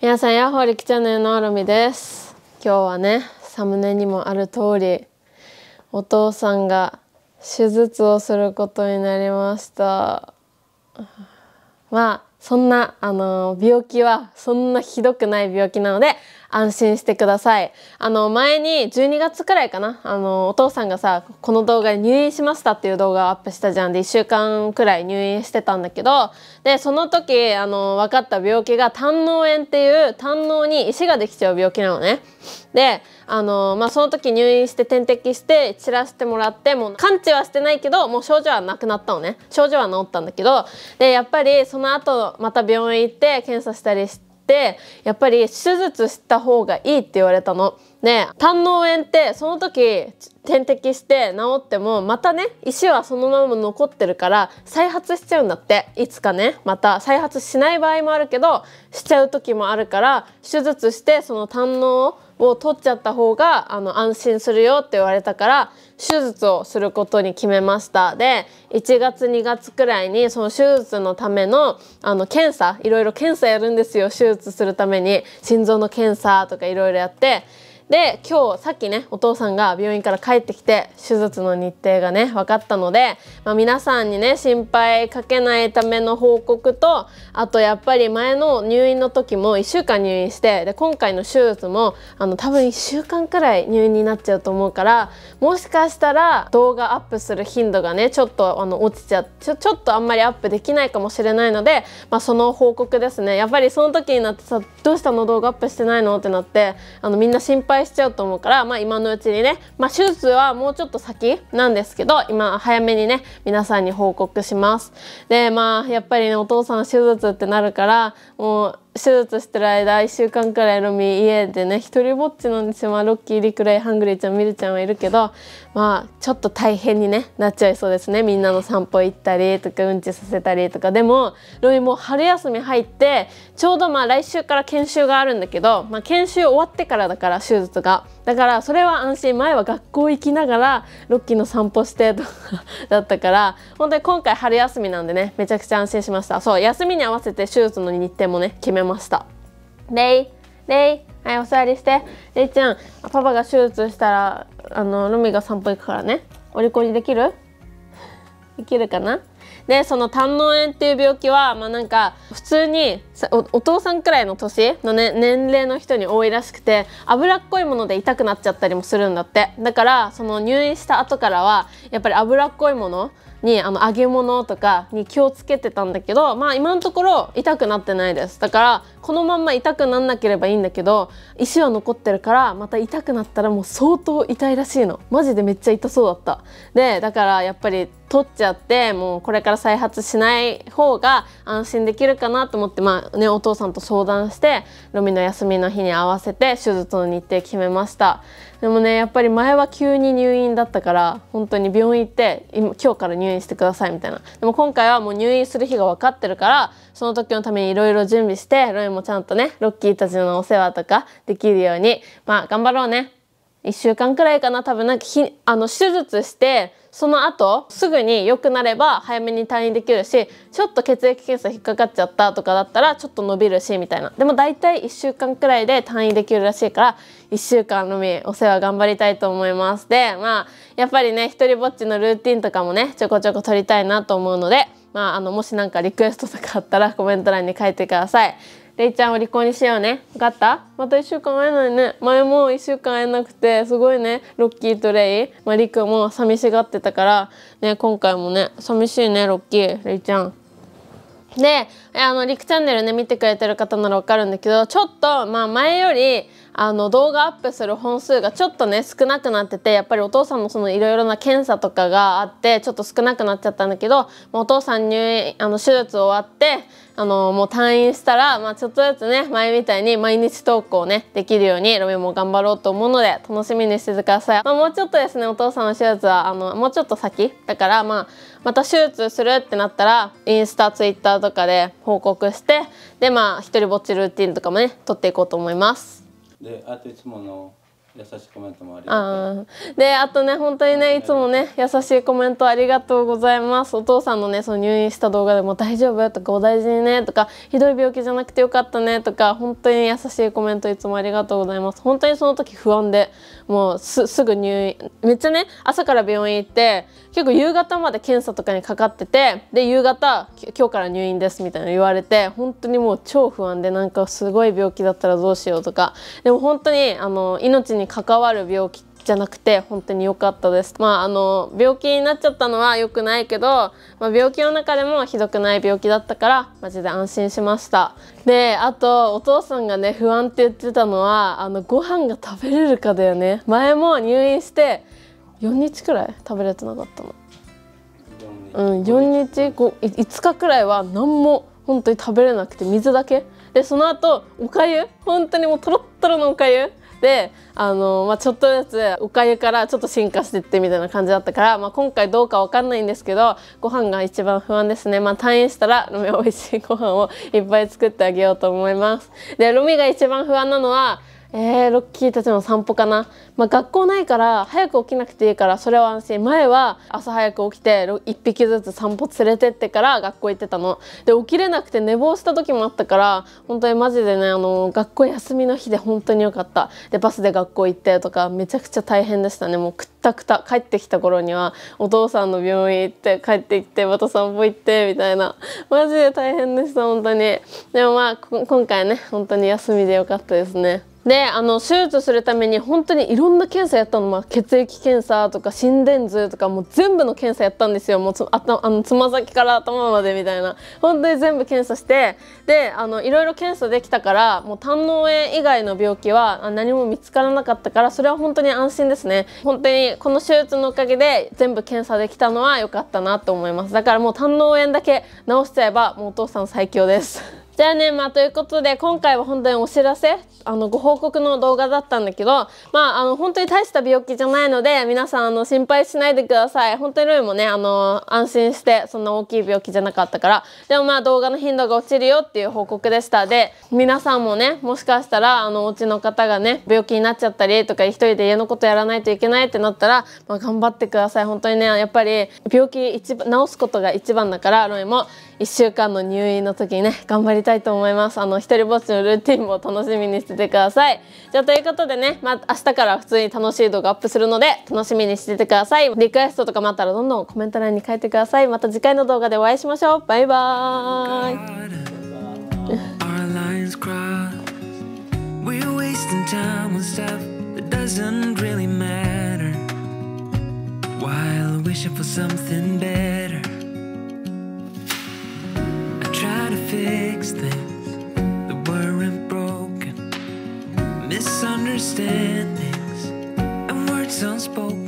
皆さんヤッホーリキチャンネルのアルミです今日はねサムネにもある通りお父さんが手術をすることになりましたまあそんなあの病気はそんなひどくない病気なので安心してくださいあの前に12月くらいかなあのお父さんがさこの動画で入院しましたっていう動画をアップしたじゃんで1週間くらい入院してたんだけどでその時あの分かった病気が胆の炎っていう胆のに石ができちゃう病気なのね。であの、まあ、その時入院して点滴して散らしてもらってもう完治はしてないけどもう症状はなくなったのね症状は治ったんだけどでやっぱりその後また病院行って検査したりして。ってやっぱり手術した方がいいって言われたの。ね胆の炎ってその時点滴して治ってもまたね石はそのまま残ってるから再発しちゃうんだっていつかねまた再発しない場合もあるけどしちゃう時もあるから手術してその胆のをを取っちゃった方があの安心するよって言われたから手術をすることに決めましたで1月2月くらいにその手術のためのあの検査いろいろ検査やるんですよ手術するために心臓の検査とかいろいろやってで今日さっきねお父さんが病院から帰ってきて手術の日程がね分かったので、まあ、皆さんにね心配かけないための報告とあとやっぱり前の入院の時も1週間入院してで今回の手術もあの多分1週間くらい入院になっちゃうと思うからもしかしたら動画アップする頻度がねちょっとあの落ちちゃちょちょっとあんまりアップできないかもしれないので、まあ、その報告ですねやっぱりその時になってさ「どうしたの動画アップしてないの?」ってなってあのみんな心配敗しちゃうと思うから、まあ、今のうちにね、まあ、手術はもうちょっと先なんですけど今早めにね皆さんに報告します。でまあやっぱりねお父さん手術ってなるからもう手術してる間1週間くらいロミ家でね一人ぼっちなんですよ、まあ、ロッキーリクレイハングリーちゃんミルちゃんはいるけどまあちょっと大変に、ね、なっちゃいそうですねみんなの散歩行ったりとかうんちさせたりとかでもロミも春休み入ってちょうどまあ来週から研修があるんだけど、まあ、研修終わってからだから手術が。だからそれは安心前は学校行きながらロッキーの散歩してとか だったから本当に今回春休みなんでねめちゃくちゃ安心しましたそう休みに合わせて手術の日程もね決めましたレイレイはいお座りしてレイちゃんパパが手術したらあのルミが散歩行くからねお利口にできるできるかなでその胆の炎っていう病気はまあなんか普通にお父さんくらいの年の、ね、年齢の人に多いらしくて脂っこいもので痛くなっちゃったりもするんだってだからその入院した後からはやっぱり脂っこいものにあの揚げ物とかに気をつけてたんだけどまあ今のところ痛くなってないですだからこのまんま痛くなんなければいいんだけど石は残ってるからまた痛くなったらもう相当痛いらしいのマジでめっちゃ痛そうだったでだからやっぱり取っちゃってもうこれから再発しない方が安心できるかなと思ってまあね、お父さんと相談してロミの休みの日に合わせて手術の日程決めましたでもねやっぱり前は急に入院だったから本当に病院行って今今日から入院してくださいみたいなでも今回はもう入院する日が分かってるからその時のためにいろいろ準備してロイもちゃんとねロッキーたちのお世話とかできるようにまあ頑張ろうね1週間くらいかな多分なんかひあの手術してその後すぐに良くなれば早めに退院できるしちょっと血液検査引っかかっちゃったとかだったらちょっと伸びるしみたいなでも大体1週間くらいで退院できるらしいから1週間のみお世話頑張りたいと思いますでまあやっぱりね一人ぼっちのルーティンとかもねちょこちょこ撮りたいなと思うのでまああのもし何かリクエストとかあったらコメント欄に書いてください。レイちゃんを離婚にしようね。分かったまた1週間会えないね。前も1週間会えなくて、すごいね、ロッキーとレイ。まあ、リクも寂しがってたから、ね、今回もね、寂しいね、ロッキー、レイちゃん。で、あの、リクチャンネルね、見てくれてる方ならわかるんだけど、ちょっと、まあ、前より、あの動画アップする本数がちょっとね少なくなっててやっぱりお父さんのそのいろいろな検査とかがあってちょっと少なくなっちゃったんだけどお父さん入院あの手術終わってあのもう退院したら、まあ、ちょっとずつね前みたいに毎日投稿ねできるようにロメも頑張ろうと思うので楽しみにしててください、まあ、もうちょっとですねお父さんの手術はあのもうちょっと先だから、まあ、また手術するってなったらインスタツイッターとかで報告してでまあ一人ぼっちルーティンとかもね撮っていこうと思います。であといつもの優しいコメントもありがとであとね本当にねいつもね優しいコメントありがとうございますお父さんのねその入院した動画でも「大丈夫?」とか「お大事にね」とか「ひどい病気じゃなくてよかったね」とか本当に優しいコメントいつもありがとうございます本当にその時不安でもうすぐ入院めっちゃね朝から病院行って結構夕方まで検査とかにかかっててで夕方今日から入院ですみたいな言われて本当にもう超不安でなんかすごい病気だったらどうしようとかでも本当にあの命に関わる病気じゃなくて本当に良かったです。まああの病気になっちゃったのは良くないけど、まあ、病気の中でもひどくない病気だったからマジで安心しました。であとお父さんがね不安って言ってたのはあのご飯が食べれるかだよね。前も入院して4日くらい食べれてなかったの。うん、4日 5, 5日くらいは何も本当に食べれなくて水だけでその後おかゆ本当にもうとろっとろのおかゆであの、まあ、ちょっとずつおかゆからちょっと進化していってみたいな感じだったから、まあ、今回どうか分かんないんですけどご飯が一番不安ですね、まあ、退院したらロミ美味しいご飯をいっぱい作ってあげようと思います。でロミが一番不安なのはえー、ロッキーたちの散歩かな、まあ、学校ないから早く起きなくていいからそれは安心前は朝早く起きて1匹ずつ散歩連れてってから学校行ってたので起きれなくて寝坊した時もあったから本当にマジでねあの学校休みの日で本当によかったでバスで学校行ってとかめちゃくちゃ大変でしたねもうくったくた帰ってきた頃にはお父さんの病院行って帰ってきてまた散歩行ってみたいなマジで大変でした本当にでもまあ今回ね本当に休みでよかったですねであの手術するために本当にいろんな検査やったの、まあ、血液検査とか心電図とかもう全部の検査やったんですよもうつああのつま先から頭までみたいな本当に全部検査してであのいろいろ検査できたからもう胆の炎以外の病気は何も見つからなかったからそれは本当に安心ですね本当にこの手術のおかげで全部検査できたのは良かったなと思いますだからもう胆の炎だけ治しちゃえばもうお父さん最強ですじゃあね、まあ、ということで、今回は本当にお知らせ、あの、ご報告の動画だったんだけど、まあ、あの、本当に大した病気じゃないので、皆さん、あの、心配しないでください。本当にロイもね、あの、安心して、そんな大きい病気じゃなかったから、でもまあ、動画の頻度が落ちるよっていう報告でした。で、皆さんもね、もしかしたら、あの、お家の方がね、病気になっちゃったりとか、一人で家のことやらないといけないってなったら、まあ、頑張ってください。本当にね、やっぱり、病気一番、治すことが一番だから、ロイも、1週間の入院の時にね頑張りたいと思いますあの一人ぼっちのルーティンも楽しみにしててくださいじゃあということでねまあ明日から普通に楽しい動画アップするので楽しみにしててくださいリクエストとかもあったらどんどんコメント欄に書いてくださいまた次回の動画でお会いしましょうバイバーイ While wishing for something better fix things that weren't broken, misunderstandings and words unspoken.